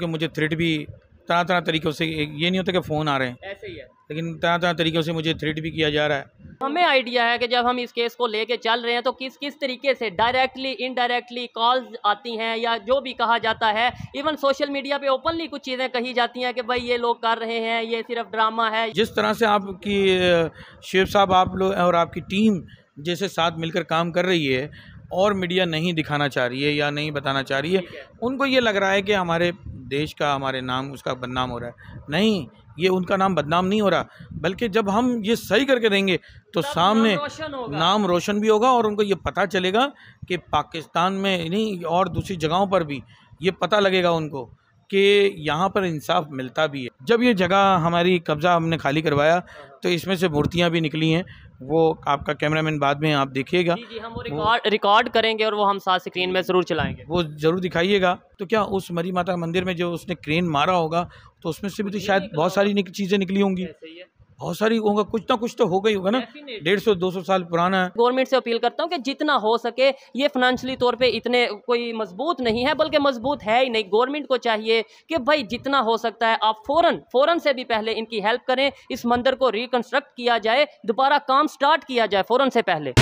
कि मुझे थ्रेड भी तरह तरह तरीक़ों से ये नहीं होता कि फ़ोन आ रहे हैं ऐसे ही है लेकिन तरह तरह तरीक़ों से मुझे थ्रेड भी किया जा रहा है हमें आइडिया है कि जब हम इस केस को लेके चल रहे हैं तो किस किस तरीके से डायरेक्टली इनडायरेक्टली कॉल्स आती हैं या जो भी कहा जाता है इवन सोशल मीडिया पे ओपनली कुछ चीज़ें कही जाती हैं कि भाई ये लोग कर रहे हैं ये सिर्फ ड्रामा है जिस तरह से आपकी शेफ साहब आप लोग और आपकी टीम जैसे साथ मिलकर काम कर रही है और मीडिया नहीं दिखाना चाह रही है या नहीं बताना चाह रही है उनको ये लग रहा है कि हमारे देश का हमारे नाम उसका बदनाम हो रहा है नहीं ये उनका नाम बदनाम नहीं हो रहा बल्कि जब हम ये सही करके देंगे तो सामने नाम रोशन, नाम रोशन भी होगा और उनको ये पता चलेगा कि पाकिस्तान में नहीं और दूसरी जगहों पर भी ये पता लगेगा उनको कि यहाँ पर इंसाफ मिलता भी है जब ये जगह हमारी कब्ज़ा हमने खाली करवाया तो इसमें से मूर्तियाँ भी निकली हैं वो आपका कैमरामैन बाद में आप देखिएगा रिकॉर्ड करेंगे और वो हम साथ स्क्रीन में ज़रूर चलाएंगे वो ज़रूर दिखाइएगा तो क्या उस मरी माता मंदिर में जो उसने क्रेन मारा होगा तो उसमें से भी तो शायद बहुत हाँ। सारी चीज़ें निकली होंगी बहुत सारी होगा कुछ ना कुछ तो हो गई होगा ना डेढ़ सौ दो सौ साल पुराना है गवर्नमेंट से अपील करता हूँ कि जितना हो सके ये फाइनेंशियली तौर पे इतने कोई मजबूत नहीं है बल्कि मजबूत है ही नहीं गवर्नमेंट को चाहिए कि भाई जितना हो सकता है आप फ़ौरन फ़ौरन से भी पहले इनकी हेल्प करें इस मंदिर को रिकन्स्ट्रक्ट किया जाए दोबारा काम स्टार्ट किया जाए फ़ौरन से पहले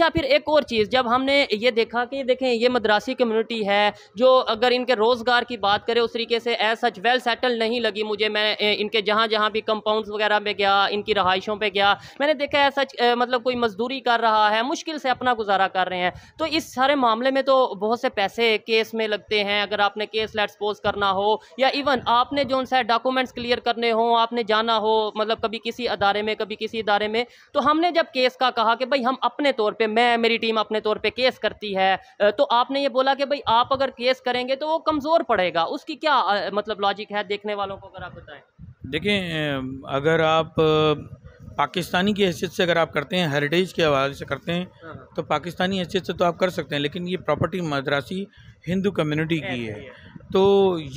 या फिर एक और चीज़ जब हमने ये देखा कि देखें ये मद्रासी कम्युनिटी है जो अगर इनके रोज़गार की बात करें उस तरीके से एज सच वेल सेटल नहीं लगी मुझे मैं इनके जहाँ जहाँ भी कंपाउंड्स वगैरह में गया इनकी रहाइशों पर गया मैंने देखा एज सच मतलब कोई मजदूरी कर रहा है मुश्किल से अपना गुजारा कर रहे हैं तो इस सारे मामले में तो बहुत से पैसे केस में लगते हैं अगर आपने केस लेट्स पोज करना हो या इवन आपने जो उनसे डॉक्यूमेंट्स क्लियर करने हों आपने जाना हो मतलब कभी किसी अदारे में कभी किसी अदारे में तो हमने जब केस का कहा कि भाई हम अपने तौर पर पे मैं मेरी टीम अपने तौर पे केस करती है तो आपने ये बोला कि भाई आप अगर केस करेंगे तो वो कमज़ोर पड़ेगा उसकी क्या मतलब लॉजिक है देखने वालों को अगर आप बताएं देखें अगर आप पाकिस्तानी की हैसियत से अगर आप करते हैं हेरिटेज के हवाले से करते हैं हाँ, हाँ। तो पाकिस्तानी हैसियत से तो आप कर सकते हैं लेकिन ये प्रॉपर्टी मद्रासी हिंदू कम्युनिटी की है तो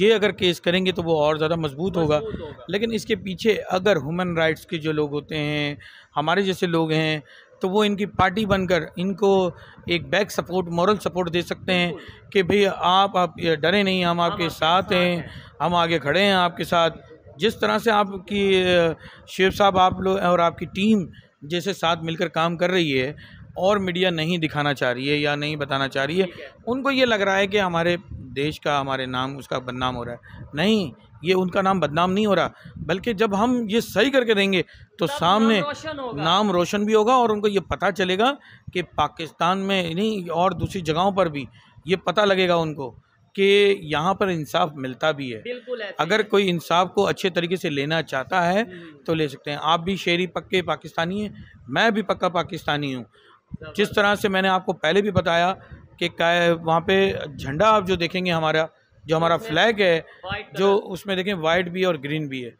ये अगर केस करेंगे तो वो और ज़्यादा मजबूत होगा।, होगा लेकिन इसके पीछे अगर ह्यूमन राइट्स के जो लोग होते हैं हमारे जैसे लोग हैं तो वो इनकी पार्टी बनकर इनको एक बैक सपोर्ट मॉरल सपोर्ट दे सकते हैं कि भाई आप आप डरे नहीं हम आपके साथ हैं हम आगे खड़े हैं आपके साथ जिस तरह से आपकी शेफ साहब आप लोग और आपकी टीम जैसे साथ मिलकर काम कर रही है और मीडिया नहीं दिखाना चाह रही है या नहीं बताना चाह रही है उनको ये लग रहा है कि हमारे देश का हमारे नाम उसका बदनाम हो रहा है नहीं ये उनका नाम बदनाम नहीं हो रहा बल्कि जब हम ये सही करके देंगे तो सामने नाम रोशन, नाम रोशन भी होगा और उनको ये पता चलेगा कि पाकिस्तान में नहीं और दूसरी जगहों पर भी ये पता लगेगा उनको कि यहाँ पर इंसाफ मिलता भी है अगर कोई इंसाफ को अच्छे तरीके से लेना चाहता है हम्म। तो ले सकते हैं आप भी शेरी पक्के पाकिस्तानी हैं मैं भी पक्का पाकिस्तानी हूँ जिस तरह से मैंने आपको पहले भी बताया कि वहाँ पे झंडा आप जो देखेंगे हमारा जो हमारा फ्लैग है जो उसमें देखें वाइट भी है और ग्रीन भी है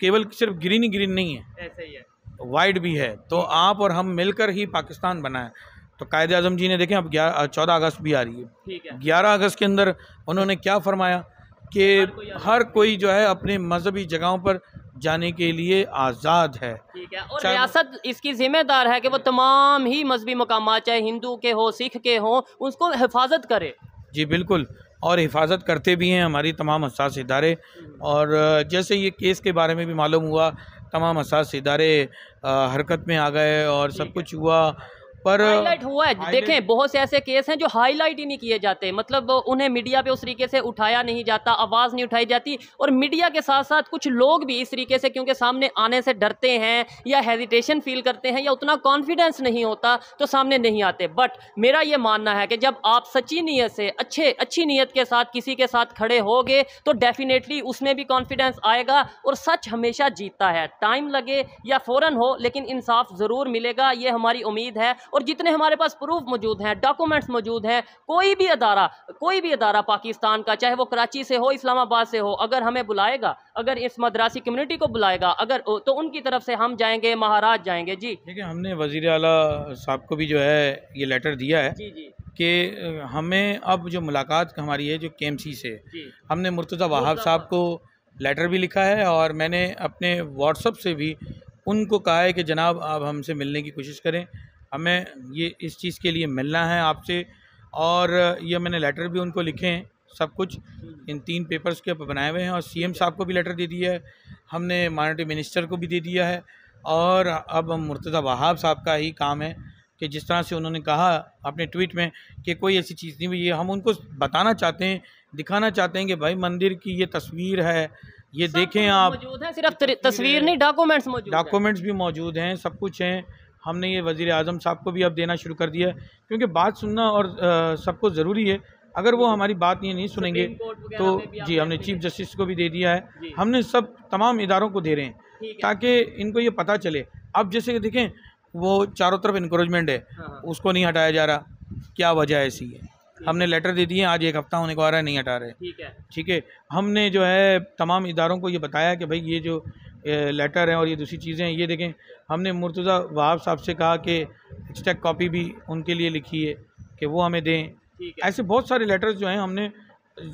केवल सिर्फ ग्रीन ही ग्रीन नहीं है ऐसे ही है भी है तो आप और हम मिलकर ही पाकिस्तान बनाए तो कायदे आजम जी ने देखें अब ग्यारह चौदह अगस्त भी आ रही है ग्यारह अगस्त के अंदर उन्होंने क्या फरमाया कि हर कोई जो है अपने मजहबी जगहों पर जाने के लिए आज़ाद है ठीक है और रियासत इसकी जिम्मेदार है कि वो तमाम ही मजहबी मकाम चाहे हिंदू के हों सिख के हों उसको हिफाजत करे जी बिल्कुल और हिफाजत करते भी हैं हमारी तमाम हसास इदारे और जैसे ये केस के बारे में भी मालूम हुआ तमाम हसास इदारे हरकत में आ गए और सब कुछ हुआ पर हाईलाइट हुआ है देखें बहुत से ऐसे केस हैं जो हाईलाइट ही नहीं किए जाते मतलब उन्हें मीडिया पे उस तरीके से उठाया नहीं जाता आवाज़ नहीं उठाई जाती और मीडिया के साथ साथ कुछ लोग भी इस तरीके से क्योंकि सामने आने से डरते हैं या हेजिटेशन फील करते हैं या उतना कॉन्फिडेंस नहीं होता तो सामने नहीं आते बट मेरा ये मानना है कि जब आप सच्ची नीयत से अच्छे अच्छी नीयत के साथ किसी के साथ खड़े होगे तो डेफिनेटली उसमें भी कॉन्फिडेंस आएगा और सच हमेशा जीतता है टाइम लगे या फ़ौरन हो लेकिन इंसाफ ज़रूर मिलेगा ये हमारी उम्मीद है और जितने हमारे पास प्रूफ मौजूद हैं डॉक्यूमेंट्स मौजूद हैं कोई भी अदारा कोई भी अदारा पाकिस्तान का चाहे वो कराची से हो इस्लामाबाद से हो अगर हमें बुलाएगा अगर इस मद्रासी कम्युनिटी को बुलाएगा अगर तो उनकी तरफ से हम जाएंगे महाराज जाएंगे जी देखिए हमने वजीर अला साहब को भी जो है ये लेटर दिया है जी जी कि हमें अब जो मुलाकात हमारी है जो के से हमने मुर्तज़ा वहाब साहब को लेटर भी लिखा है और मैंने अपने व्हाट्सअप से भी उनको कहा है कि जनाब आप हमसे मिलने की कोशिश करें हमें ये इस चीज़ के लिए मिलना है आपसे और ये मैंने लेटर भी उनको लिखे हैं सब कुछ इन तीन पेपर्स के ऊपर बनाए हुए हैं और सीएम साहब को भी लेटर दे दिया है हमने माइनॉरिटी मिनिस्टर को भी दे दिया है और अब मुर्तज़ा वहाब साहब का ही काम है कि जिस तरह से उन्होंने कहा अपने ट्वीट में कि कोई ऐसी चीज़ नहीं हुई है हम उनको बताना चाहते हैं दिखाना चाहते हैं कि भाई मंदिर की ये तस्वीर है ये देखें आप सिर्फ तस्वीर नहीं डॉक्यूमेंट्स डॉक्यूमेंट्स भी मौजूद हैं सब कुछ हैं हमने ये वज़ी अजम साहब को भी अब देना शुरू कर दिया है क्योंकि बात सुनना और सबको ज़रूरी है अगर वो हमारी बात ये नहीं सुनेंगे तो जी हमने चीफ जस्टिस को भी दे दिया है हमने सब तमाम इदारों को दे रहे हैं ताकि इनको ये पता चले अब जैसे देखें वो चारों तरफ इंक्रोचमेंट है हाँ, हाँ। उसको नहीं हटाया जा रहा क्या वजह ऐसी है हमने लेटर दे दिए आज एक हफ़्ता होने को आ रहा है नहीं हटा रहे ठीक है ठीक है हमने जो है तमाम इदारों को ये बताया कि भाई ये जो लेटर हैं और ये दूसरी चीज़ें हैं ये देखें हमने मुर्तज़ा वहाब साहब से कहा कि एक्सटेक कॉपी भी उनके लिए लिखी है कि वो हमें दें ऐसे बहुत सारे लेटर्स जो हैं हमने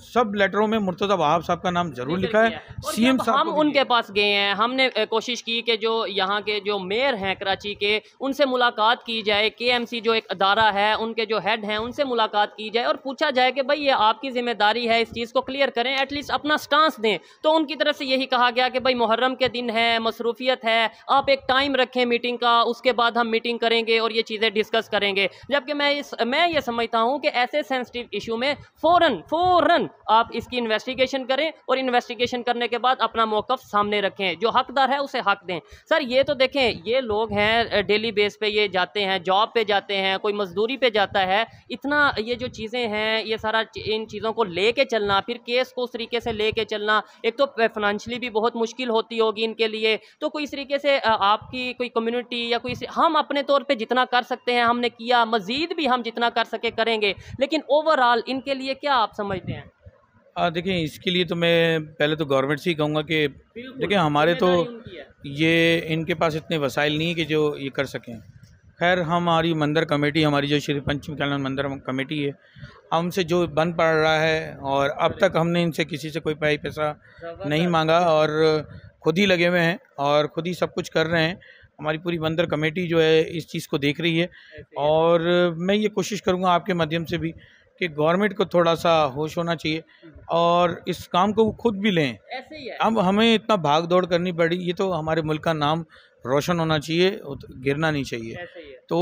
सब लेटरों में मुर्तज़ा वहाब साहब का नाम जरूर लिखा है सीएम साहब हम उनके पास गए हैं हमने कोशिश की कि जो यहाँ के जो मेयर हैं कराची के उनसे मुलाकात की जाए केएमसी जो एक अदारा है उनके जो हेड हैं उनसे मुलाकात की जाए और पूछा जाए कि भाई ये आपकी जिम्मेदारी है इस चीज़ को क्लियर करें एटलीस्ट अपना स्टांस दें तो उनकी तरफ से यही कहा गया कि भाई मुहर्रम के दिन है मसरूफियत है आप एक टाइम रखें मीटिंग का उसके बाद हम मीटिंग करेंगे और ये चीज़ें डिस्कस करेंगे जबकि मैं इस मैं ये समझता हूँ कि ऐसे सेंसिटिव इशू में फ़ौर फ़ौर फ़ौरन आप इसकी इन्वेस्टिगेशन करें और इन्वेस्टिगेशन करने के बाद अपना मौकफ सामने रखें जो हकदार है उसे हक दें सर ये तो देखें ये लोग हैं डेली बेस पे ये जाते हैं जॉब पे जाते हैं कोई मजदूरी पे जाता है इतना ये जो चीज़ें हैं ये सारा इन चीज़ों को ले के चलना फिर केस को उस तरीके से ले के चलना एक तो फाइनेंशली भी बहुत मुश्किल होती होगी इनके लिए तो कोई इस तरीके से आपकी कोई कम्युनिटी या कोई हम अपने तौर पर जितना कर सकते हैं हमने किया मज़ीद भी हम जितना कर सके करेंगे लेकिन ओवरऑल इनके लिए क्या आप समझते हैं हाँ, देखिए इसके लिए तो मैं पहले तो गवर्नमेंट से ही कहूँगा कि देखिए हमारे तो ये इनके पास इतने वसाइल नहीं है कि जो ये कर सकें खैर हमारी मंदिर कमेटी हमारी जो श्री पंचम कल्याण मंदिर कमेटी है हमसे जो बंद पड़ रहा है और अब तक हमने इनसे किसी से कोई पाई पैसा नहीं मांगा और खुद ही लगे हुए हैं और खुद ही सब कुछ कर रहे हैं हमारी पूरी मंदिर कमेटी जो है इस चीज़ को देख रही है और मैं ये कोशिश करूँगा आपके माध्यम से भी कि गवर्नमेंट को थोड़ा सा होश होना चाहिए और इस काम को वो खुद भी लें ऐसे ही है। अब हमें इतना भाग दौड़ करनी पड़ी ये तो हमारे मुल्क का नाम रोशन होना चाहिए गिरना नहीं चाहिए तो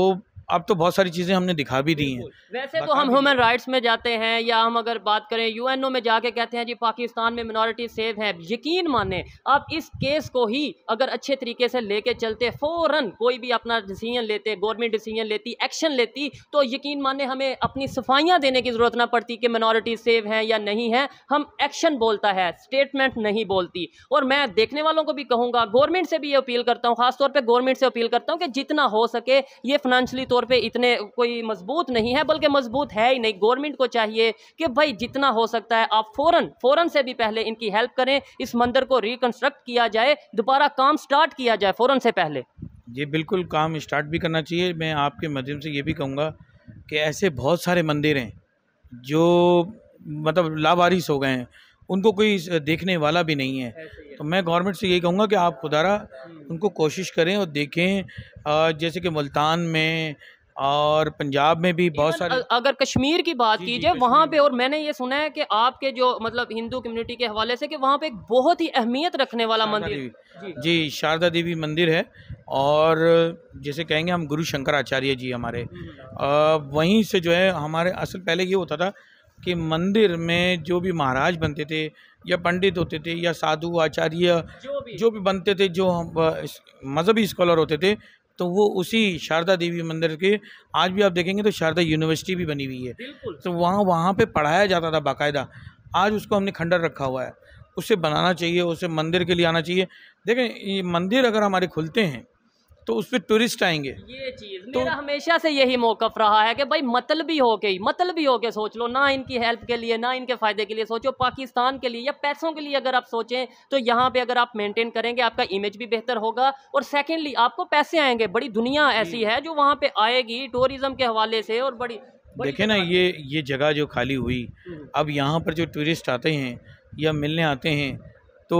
अब तो बहुत सारी चीज़ें हमने दिखा भी दी हैं वैसे तो हम ह्यूमन राइट्स में जाते हैं या हम अगर बात करें यूएनओ में जाके कहते हैं जी पाकिस्तान में मिनोरिटी सेफ है यकीन माने आप इस केस को ही अगर अच्छे तरीके से लेके चलते फ़ौरन कोई भी अपना डिसीजन लेते गवर्नमेंट डिसीजन लेती एक्शन लेती तो यकीन माने हमें अपनी सफाइयाँ देने की ज़रूरत ना पड़ती कि मिनोरिटी सेफ हैं या नहीं है हम एक्शन बोलता है स्टेटमेंट नहीं बोलती और मैं देखने वालों को भी कहूँगा गवर्नमेंट से भी ये अपील करता हूँ खासतौर पर गवर्नमेंट से अपील करता हूँ कि जितना हो सके ये फाइनेंशली तौर पे इतने कोई मजबूत नहीं है बल्कि मजबूत है ही नहीं गवर्नमेंट को चाहिए कि भाई जितना हो सकता है आप फ़ौरन फ़ौरन से भी पहले इनकी हेल्प करें इस मंदिर को रिकन्स्ट्रक्ट किया जाए दोबारा काम स्टार्ट किया जाए फ़ौरन से पहले जी बिल्कुल काम स्टार्ट भी करना चाहिए मैं आपके माध्यम से ये भी कहूँगा कि ऐसे बहुत सारे मंदिर हैं जो मतलब लावारिस हो गए हैं उनको कोई देखने वाला भी नहीं है तो मैं गवर्नमेंट से यही कहूँगा कि आप खुदारा हम्म। उनको कोशिश करें और देखें जैसे कि मुल्तान में और पंजाब में भी बहुत सारे अगर कश्मीर की बात की जाए वहाँ पे और मैंने ये सुना है कि आपके जो मतलब हिंदू कम्युनिटी के हवाले से कि वहाँ पे एक बहुत ही अहमियत रखने वाला मंदिर जी शारदा देवी मंदिर है और जैसे कहेंगे हम गुरु शंकराचार्य जी हमारे हम्म। वहीं से जो है हमारे असल पहले ये होता था कि मंदिर में जो भी महाराज बनते थे या पंडित होते थे या साधु आचार्य जो भी, जो भी बनते थे जो मज़हबी स्कॉलर होते थे तो वो उसी शारदा देवी मंदिर के आज भी आप देखेंगे तो शारदा यूनिवर्सिटी भी बनी हुई है तो वहाँ वहाँ पे पढ़ाया जाता था बाकायदा आज उसको हमने खंडर रखा हुआ है उसे बनाना चाहिए उसे मंदिर के लिए आना चाहिए देखें ये मंदिर अगर हमारे खुलते हैं तो उस पर टूरिस्ट आएंगे ये चीज़ तो, मेरा हमेशा से यही मौकफ रहा है कि भाई मतलबी होके ही हो होके मतलब सोच लो ना इनकी हेल्प के लिए ना इनके फ़ायदे के लिए सोचो पाकिस्तान के लिए या पैसों के लिए अगर आप सोचें तो यहाँ पे अगर आप मेंटेन करेंगे आपका इमेज भी बेहतर होगा और सेकेंडली आपको पैसे आएंगे बड़ी दुनिया ऐसी है जो वहाँ पर आएगी टूरिज़म के हवाले से और बड़ी देखे ना ये ये जगह जो खाली हुई हम्म। अब यहाँ पर जो टूरिस्ट आते हैं या मिलने आते हैं तो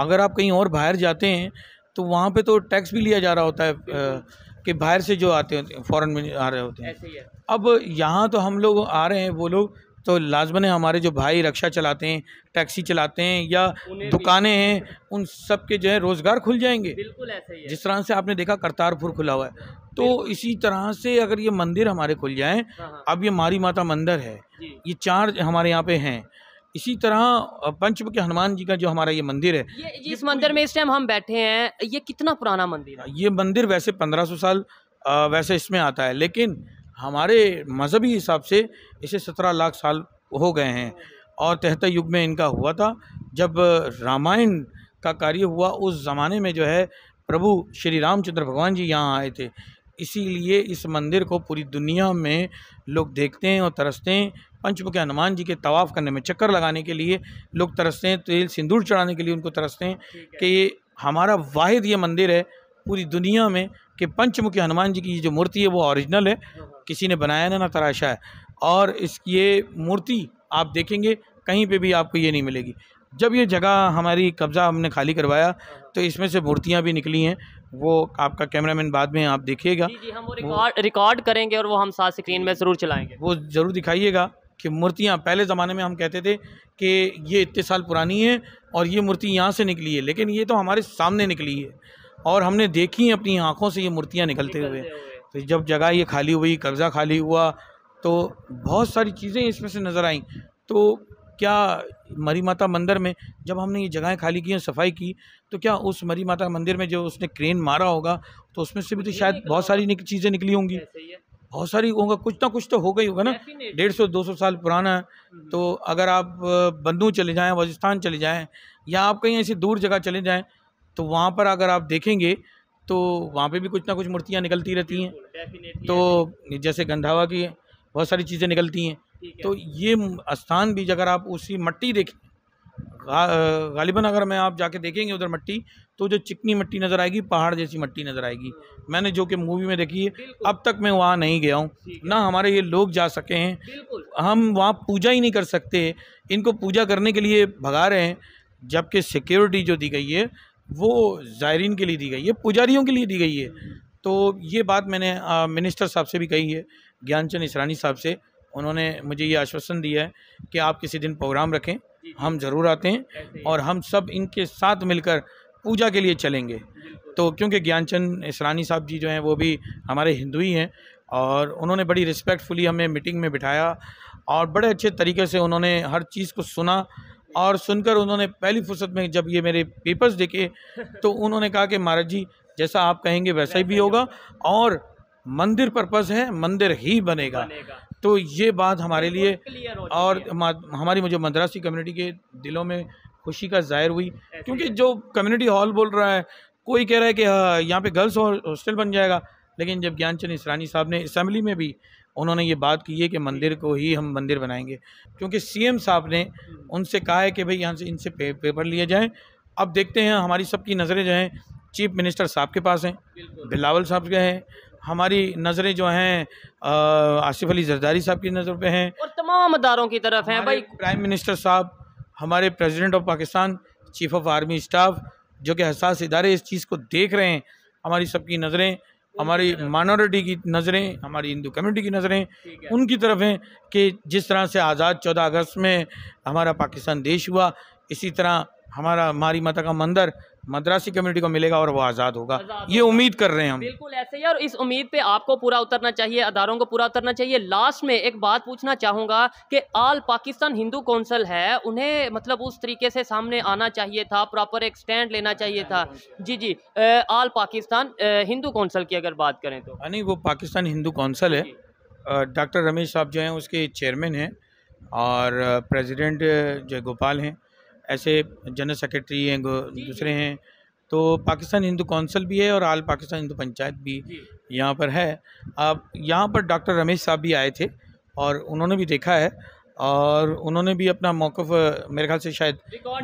अगर आप कहीं और बाहर जाते हैं तो वहाँ पे तो टैक्स भी लिया जा रहा होता है कि बाहर से जो आते हैं फ़ॉरन में आ रहे होते हैं अब यहाँ तो हम लोग आ रहे हैं वो लोग तो लाजमन है हमारे जो भाई रक्षा चलाते हैं टैक्सी चलाते हैं या दुकानें हैं उन सब के जो है रोज़गार खुल जाएंगे बिल्कुल ऐसे ही है। जिस तरह से आपने देखा करतारपुर खुला हुआ है तो इसी तरह से अगर ये मंदिर हमारे खुल जाएँ हाँ, हाँ। अब ये मारी माता मंदिर है ये चार हमारे यहाँ पे हैं इसी तरह पंचम के हनुमान जी का जो हमारा ये मंदिर है ये, ये इस मंदिर में इस टाइम हम बैठे हैं ये कितना पुराना मंदिर है ये मंदिर वैसे 1500 साल वैसे इसमें आता है लेकिन हमारे मजहबी हिसाब से इसे 17 लाख साल हो गए हैं और तहत युग में इनका हुआ था जब रामायण का कार्य हुआ उस ज़माने में जो है प्रभु श्री रामचंद्र भगवान जी यहाँ आए थे इसीलिए इस मंदिर को पूरी दुनिया में लोग देखते हैं और तरसते हैं पंचमुखी हनुमान जी के तवाफ़ करने में चक्कर लगाने के लिए लोग तरसते हैं तेल सिंदूर चढ़ाने के लिए उनको तरसते हैं कि ये हमारा वाहिद ये मंदिर है पूरी दुनिया में कि पंचमुखी हनुमान जी की जो मूर्ति है वो ऑरिजिनल है किसी ने बनाया ना ना तराशा है और इस ये मूर्ति आप देखेंगे कहीं पे भी आपको ये नहीं मिलेगी जब ये जगह हमारी कब्ज़ा हमने खाली करवाया तो इसमें से मूर्तियाँ भी निकली हैं वो आपका कैमरामैन बाद में आप देखिएगा जी जी हम रिकॉर्ड रिकॉर्ड करेंगे और वो हम साथ स्क्रीन में ज़रूर चलाएंगे वो ज़रूर दिखाइएगा कि मूर्तियाँ पहले ज़माने में हम कहते थे कि ये इतने साल पुरानी है और ये मूर्ति यहाँ से निकली है लेकिन ये तो हमारे सामने निकली है और हमने देखी है अपनी आँखों से ये मूर्तियाँ निकलते हुए तो जब जगह ये खाली हुई कब्ज़ा खाली हुआ तो बहुत सारी चीज़ें इसमें से नज़र आईं तो क्या मरी माता मंदिर में जब हमने ये जगहें खाली की हैं सफाई की तो क्या उस मरी माता मंदिर में जो उसने क्रेन मारा होगा तो उसमें से भी तो शायद तो बहुत सारी चीज़ें निकली होंगी बहुत सारी होगा कुछ ना कुछ तो होगा ही होगा ना डेढ़ सौ दो सौ साल पुराना है हम्म। तो अगर आप बंदू चले जाएँ वजिस्तान चले जाएँ या आप कहीं ऐसी दूर जगह चले जाएँ तो वहाँ पर अगर आप देखेंगे तो वहाँ पे भी कुछ ना कुछ मूर्तियाँ निकलती रहती हैं तो जैसे गंधावा की बहुत सारी चीज़ें निकलती हैं तो ये स्थान भी अगर आप उसी मट्टी देखें गालिबा अगर मैं आप जाके देखेंगे उधर मट्टी तो जो चिकनी मट्टी नज़र आएगी पहाड़ जैसी मट्टी नज़र आएगी मैंने जो कि मूवी में देखी है अब तक मैं वहाँ नहीं गया हूँ ना हमारे ये लोग जा सके हैं हम वहाँ पूजा ही नहीं कर सकते इनको पूजा करने के लिए भगा रहे हैं जबकि सिक्योरिटी जो दी गई है वो ज़ायरीन के लिए दी गई है पुजारियों के लिए दी गई है तो ये बात मैंने आ, मिनिस्टर साहब से भी कही है ज्ञानचंद इसरानी साहब से उन्होंने मुझे ये आश्वासन दिया है कि आप किसी दिन प्रोग्राम रखें हम ज़रूर आते हैं और हम सब इनके साथ मिलकर पूजा के लिए चलेंगे तो क्योंकि ज्ञानचंद इसरानी साहब जी जो हैं वो भी हमारे हिंदू ही हैं और उन्होंने बड़ी रिस्पेक्टफुली हमें मीटिंग में बिठाया और बड़े अच्छे तरीके से उन्होंने हर चीज़ को सुना और सुनकर उन्होंने पहली फुर्सत में जब ये मेरे पेपर्स देखे तो उन्होंने कहा कि महाराज जी जैसा आप कहेंगे वैसा ही भी होगा और मंदिर पर्पज़ है मंदिर ही बनेगा, बनेगा। तो ये बात हमारे लिए और हमारी मुझे मद्रासी कम्युनिटी के दिलों में खुशी का जाहिर हुई क्योंकि जो कम्युनिटी हॉल बोल रहा है कोई कह रहा है कि हाँ, यहाँ पे गर्ल्स हॉस्टल बन जाएगा लेकिन जब ज्ञानचंद इसरानी साहब ने असम्बली में भी उन्होंने ये बात की है कि मंदिर को ही हम मंदिर बनाएंगे क्योंकि सीएम साहब ने हम्म। उनसे कहा है कि भाई यहाँ से इनसे पे, पेपर लिए जाएँ अब देखते हैं हमारी सबकी नज़रें जो हैं चीफ मिनिस्टर साहब के पास हैं बिलावल साहब के हैं हमारी नज़रें जो हैं आसिफ अली जरदारी साहब की नज़र पे हैं और तमाम अदारों की तरफ हैं भाई प्राइम मिनिस्टर साहब हमारे president of Pakistan chief of army staff जो कि हसास इदारे इस चीज़ को देख रहे हैं हमारी सबकी नज़रें हमारी माइनॉरिटी की नज़रें हमारी हिंदू कम्युनिटी की नज़रें उनकी तरफ हैं कि जिस तरह से आज़ाद चौदह अगस्त में हमारा पाकिस्तान देश हुआ इसी तरह हमारा हमारी माता का मंदिर मद्रासी कम्युनिटी को मिलेगा और वो आज़ाद होगा आजाद ये उम्मीद कर रहे हैं हम बिल्कुल ऐसे ही और इस उम्मीद पे आपको पूरा उतरना चाहिए अदारों को पूरा उतरना चाहिए लास्ट में एक बात पूछना चाहूँगा कि आल पाकिस्तान हिंदू काउंसिल है उन्हें मतलब उस तरीके से सामने आना चाहिए था प्रॉपर एक स्टैंड लेना चाहिए था जी जी आल पाकिस्तान हिंदू काउंसिल की अगर बात करें तो नहीं वो पाकिस्तान हिंदू कौंसिल है डॉक्टर रमेश साहब जो हैं उसके चेयरमैन हैं और प्रेजिडेंट जयगोपाल हैं ऐसे जनरल सेक्रेटरी हैं दूसरे हैं तो पाकिस्तान हिंदू काउंसिल भी है और आल पाकिस्तान हिंदू पंचायत भी यहाँ पर है अब यहाँ पर डॉक्टर रमेश साहब भी आए थे और उन्होंने भी देखा है और उन्होंने भी अपना मौकफ मेरे ख्याल से शायद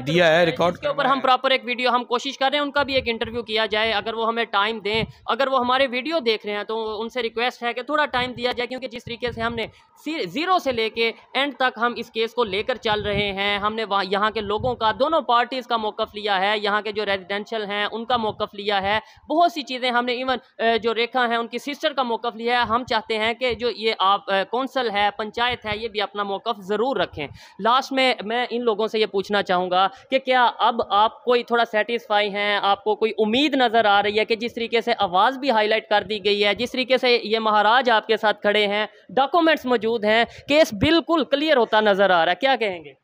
दिया है रिकॉर्ड के ऊपर हम प्रॉपर एक वीडियो हम कोशिश कर रहे हैं उनका भी एक इंटरव्यू किया जाए अगर वो हमें टाइम दें अगर वो हमारे वीडियो देख रहे हैं तो उनसे रिक्वेस्ट है कि थोड़ा टाइम दिया जाए क्योंकि जिस तरीके से हमने ज़ीरो से लेके एंड तक हम इस केस को लेकर चल रहे हैं हमने वहाँ यहाँ के लोगों का दोनों पार्टीज़ का मौकफ लिया है यहाँ के जो रेजिडेंशल हैं उनका मौकफ लिया है बहुत सी चीज़ें हमने इवन जो रेखा हैं उनकी सिस्टर का मौकफ लिया है हम चाहते हैं कि जो ये आप कौंसल है पंचायत है ये भी अपना मौकफ ज़रूर रखें लास्ट में मैं इन लोगों से ये पूछना चाहूँगा कि क्या अब आप कोई थोड़ा सेटिस्फाई हैं आपको कोई उम्मीद नज़र आ रही है कि जिस तरीके से आवाज़ भी हाईलाइट कर दी गई है जिस तरीके से ये महाराज आपके साथ खड़े हैं डॉक्यूमेंट्स मौजूद हैं केस बिल्कुल क्लियर होता नज़र आ रहा है क्या कहेंगे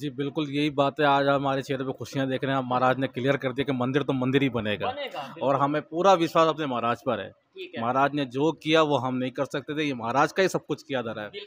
जी बिल्कुल यही बात है आज हमारे चेहरे पे खुशियां देख रहे हैं महाराज ने क्लियर कर दिया कि मंदिर तो मंदिर ही बनेगा, बनेगा और हमें पूरा विश्वास अपने महाराज पर है महाराज ने जो किया वो हम नहीं कर सकते थे ये महाराज का ही सब कुछ किया धरा है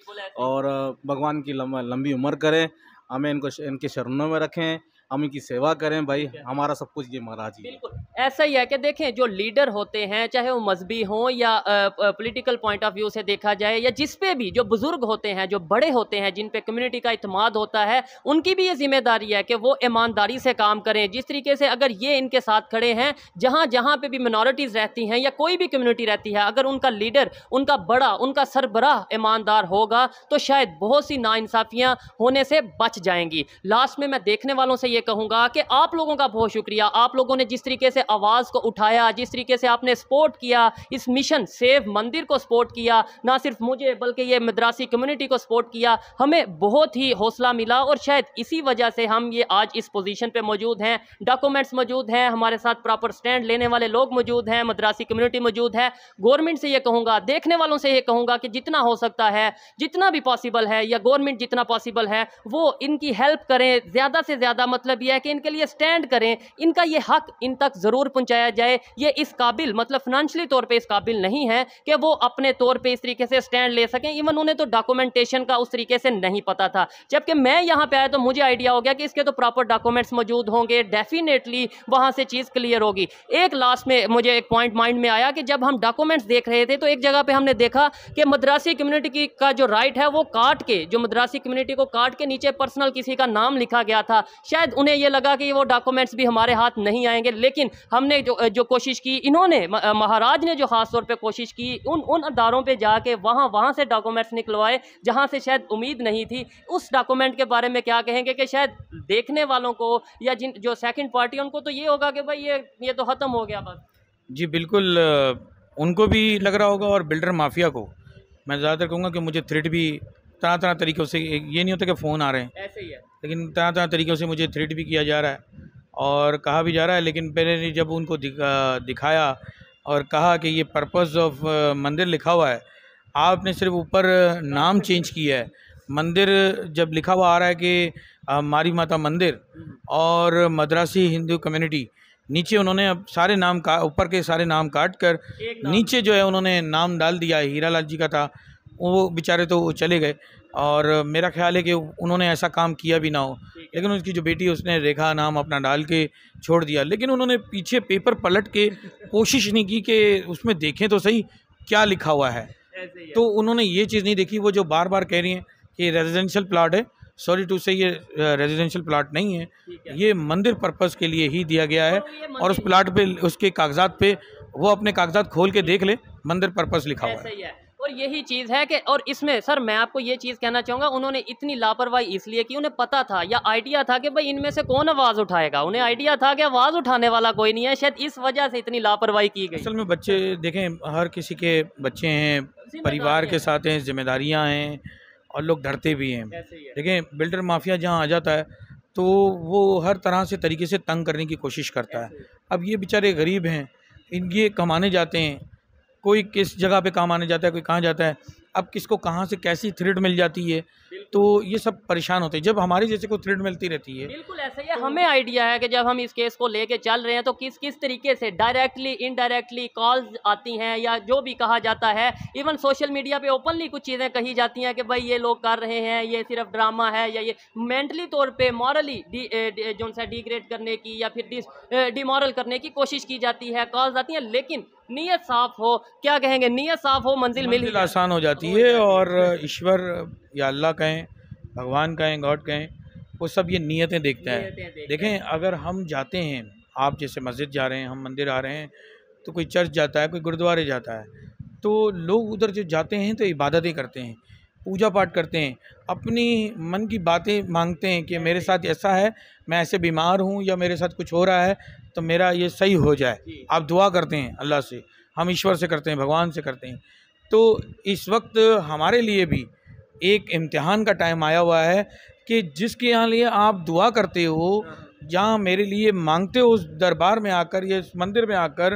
और भगवान की लंबी उम्र करें हमें इनको इनके शरणों में रखें हम इनकी सेवा करें भाई हमारा सब कुछ ये महाराज बिल्कुल ऐसा ही है कि देखें जो लीडर होते हैं चाहे वो मजहबी हों या पॉलिटिकल पॉइंट ऑफ व्यू से देखा जाए या जिस पे भी जो बुज़ुर्ग होते हैं जो बड़े होते हैं जिन पे कम्युनिटी का इतमाद होता है उनकी भी ये जिम्मेदारी है कि वो ईमानदारी से काम करें जिस तरीके से अगर ये इनके साथ खड़े हैं जहाँ जहाँ पर भी मिनोरिटीज रहती हैं या कोई भी कम्युनिटी रहती है अगर उनका लीडर उनका बड़ा उनका सरबराह ईमानदार होगा तो शायद बहुत सी नाइंसाफियाँ होने से बच जाएंगी लास्ट में मैं देखने वालों से ये कहूँगा कि आप लोगों का बहुत शुक्रिया आप लोगों ने जिस तरीके से आवाज़ को उठाया जिस तरीके से आपने सपोर्ट किया इस मिशन सेव मंदिर को सपोर्ट किया ना सिर्फ मुझे बल्कि ये मद्रासी कम्युनिटी को सपोर्ट किया हमें बहुत ही हौसला मिला और शायद इसी वजह से हम ये आज इस पोजीशन पे मौजूद हैं डॉक्यूमेंट्स मौजूद हैं हमारे साथ प्रॉपर स्टैंड लेने वाले लोग मौजूद हैं मद्रासी कम्युनिटी मौजूद है गवर्नमेंट से ये कहूँगा देखने वालों से ये कहूँगा कि जितना हो सकता है जितना भी पॉसिबल है या गवर्नमेंट जितना पॉसिबल है वो इनकी हेल्प करें ज़्यादा से ज़्यादा मतलब मतलब यह है कि इनके लिए स्टैंड करें इनका यह हक इन तक ज़रूर पहुँचाया जाए ये इस काबिल मतलब फिनंशली तौर पर इस काबिल नहीं है कि वो अपने तौर पर इस तरीके से स्टैंड ले सकें इवन उन्हें तो डॉक्यूमेंटेशन का उस तरीके से नहीं पता था जबकि मैं यहाँ पर आया तो मुझे आइडिया हो गया कि इसके तो प्रॉपर डॉक्यूमेंट्स मौजूद होंगे डेफिनेटली वहाँ से चीज़ क्लियर होगी एक लास्ट में मुझे एक पॉइंट माइंड में आया कि जब हम डॉक्यूमेंट्स देख रहे थे तो एक जगह पर हमने देखा कि मद्रासी कम्युनिटी की का जो राइट है वो काट के जो मद्रासी कम्युनिटी को काट के नीचे पर्सनल किसी का नाम लिखा गया था शायद उन्हें यह लगा कि वो डॉक्यूमेंट्स भी हमारे हाथ नहीं आएंगे लेकिन हमने जो जो कोशिश की इन्होंने महाराज ने जो खास तौर पे कोशिश की उन उन अदारों पे जाके वहाँ वहाँ से डॉक्यूमेंट्स निकलवाए जहाँ से शायद उम्मीद नहीं थी उस डॉक्यूमेंट के बारे में क्या कहेंगे कि शायद देखने वालों को या जिन जो सेकेंड पार्टी उनको तो ये होगा कि भाई ये ये तो ख़त्म हो गया बस जी बिल्कुल उनको भी लग रहा होगा और बिल्डर माफिया को मैं ज़्यादातर कहूँगा कि मुझे थ्रेड भी तरह तरह तरीक़ों से ये नहीं होता कि फ़ोन आ रहे हैं ऐसे ही है लेकिन तरह तरह तरीक़ों से मुझे थ्रेट भी किया जा रहा है और कहा भी जा रहा है लेकिन मैंने जब उनको दिखा, दिखाया और कहा कि ये पर्पज़ ऑफ मंदिर लिखा हुआ है आपने सिर्फ ऊपर नाम चेंज किया है मंदिर जब लिखा हुआ आ रहा है कि मारी माता मंदिर और मद्रासी हिंदू कम्युनिटी नीचे उन्होंने अब सारे नाम का ऊपर के सारे नाम काट कर नाम। नीचे जो है उन्होंने नाम डाल दिया हीरा लाल जी का था वो बेचारे तो वो चले गए और मेरा ख्याल है कि उन्होंने ऐसा काम किया भी ना हो लेकिन उसकी जो बेटी उसने रेखा नाम अपना डाल के छोड़ दिया लेकिन उन्होंने पीछे पेपर पलट के कोशिश नहीं की कि उसमें देखें तो सही क्या लिखा हुआ है तो उन्होंने ये चीज़ नहीं देखी वो जो बार बार कह रही हैं कि रेजिडेंशियल प्लाट है सॉरी टू से ये रेजिडेंशियल प्लाट नहीं है ये मंदिर पर्पज़ के लिए ही दिया गया है तो और उस प्लाट पे उसके कागजात पे वो अपने कागजात खोल के देख ले मंदिर पर्पज़ लिखा हुआ है और यही चीज़ है कि और इसमें सर मैं आपको ये चीज़ कहना चाहूँगा उन्होंने इतनी लापरवाही इसलिए कि उन्हें पता था या आइडिया था कि भाई इनमें से कौन आवाज़ उठाएगा उन्हें आइडिया था कि आवाज़ उठाने वाला कोई नहीं है शायद इस वजह से इतनी लापरवाही की गई असल में बच्चे देखें हर किसी के बच्चे हैं परिवार के साथ हैं जिम्मेदारियाँ हैं और लोग डरते भी हैं देखें बिल्डर माफिया जहाँ आ जाता है तो वो हर तरह से तरीके से तंग करने की कोशिश करता है अब ये बेचारे गरीब हैं इन ये कमाने जाते हैं कोई किस जगह पे काम आने जाता है कोई कहाँ जाता है अब किसको कहाँ से कैसी थ्रेड मिल जाती है तो ये सब परेशान होते हैं जब हमारे जैसे को थ्रेड मिलती रहती है बिल्कुल ऐसे ही तो हमें आइडिया है कि जब हम इस केस को लेके चल रहे हैं तो किस किस तरीके से डायरेक्टली इनडायरेक्टली कॉल्स आती हैं या जो भी कहा जाता है इवन सोशल मीडिया पे ओपनली कुछ चीज़ें कही जाती हैं कि भाई ये लोग कर रहे हैं ये सिर्फ ड्रामा है या ये मेंटली तौर पर मॉरली जो सा डिग्रेड करने की या फिर डिमॉरल करने की कोशिश की जाती है कॉल्स आती हैं लेकिन नीयत साफ हो क्या कहेंगे नीयत साफ हो मंजिल मिल आसान हो जाती है होती है और ईश्वर या अल्लाह कहें भगवान कहें गॉड कहें वो सब ये नीयतें देखते हैं देखें अगर हम जाते हैं आप जैसे मस्जिद जा रहे हैं हम मंदिर आ रहे हैं तो कोई चर्च जाता है कोई गुरुद्वारे जाता है तो लोग उधर जो जाते हैं तो इबादतें करते हैं पूजा पाठ करते हैं अपनी मन की बातें मांगते हैं कि मेरे साथ ऐसा है मैं ऐसे बीमार हूँ या मेरे साथ कुछ हो रहा है तो मेरा ये सही हो जाए आप दुआ करते हैं अल्लाह से हम ईश्वर से करते हैं भगवान से करते हैं तो इस वक्त हमारे लिए भी एक इम्तिहान का टाइम आया हुआ है कि जिसके यहाँ लिए आप दुआ करते हो या मेरे लिए मांगते हो उस दरबार में आकर या इस मंदिर में आकर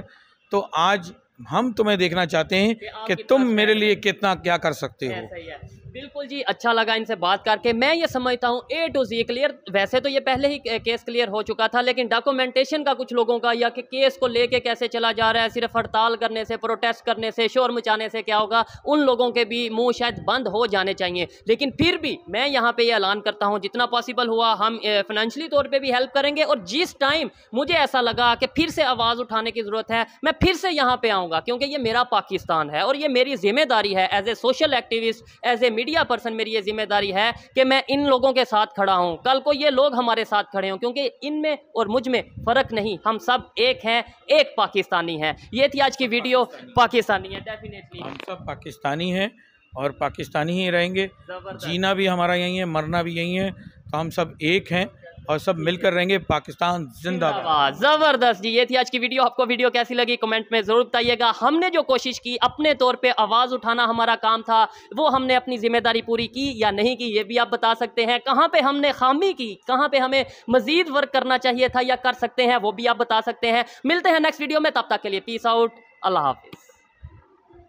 तो आज हम तुम्हें देखना चाहते हैं कि तुम मेरे लिए कितना क्या कर सकते हो बिल्कुल जी अच्छा लगा इनसे बात करके मैं ये समझता हूँ ए टू जी क्लियर वैसे तो ये पहले ही केस क्लियर हो चुका था लेकिन डॉक्यूमेंटेशन का कुछ लोगों का या कि केस को लेके कैसे चला जा रहा है सिर्फ हड़ताल करने से प्रोटेस्ट करने से शोर मचाने से क्या होगा उन लोगों के भी मुंह शायद बंद हो जाने चाहिए लेकिन फिर भी मैं यहाँ पर यह ऐलान करता हूँ जितना पॉसिबल हुआ हम फाइनेंशली तौर पर भी हेल्प करेंगे और जिस टाइम मुझे ऐसा लगा कि फिर से आवाज़ उठाने की ज़रूरत है मैं फिर से यहाँ पर आऊँगा क्योंकि ये मेरा पाकिस्तान है और ये मेरी जिम्मेदारी है as a social activist as a media person मेरी ये जिम्मेदारी है कि मैं इन लोगों के साथ खड़ा हूँ कल को ये लोग हमारे साथ खड़े हों क्योंकि इनमें और मुझ में फ़र्क नहीं हम सब एक हैं एक पाकिस्तानी हैं ये थी आज की वीडियो पाकिस्तानी है डेफिनेटली हम सब पाकिस्तानी हैं और पाकिस्तानी ही रहेंगे जीना भी हमारा यहीं है मरना भी यहीं है तो हम सब एक हैं और सब मिलकर रहेंगे पाकिस्तान जिंदाबाद जबरदस्त जी ये थी आज की वीडियो आपको वीडियो कैसी लगी कमेंट में जरूर बताइएगा हमने जो कोशिश की अपने तौर पे आवाज उठाना हमारा काम था वो हमने अपनी जिम्मेदारी पूरी की या नहीं की ये भी आप बता सकते हैं कहाँ पे हमने खामी की कहाँ पे हमें मजीद वर्क करना चाहिए था या कर सकते हैं वो भी आप बता सकते हैं मिलते हैं नेक्स्ट वीडियो में तब तक के लिए पीस आउट अल्लाह हाफिज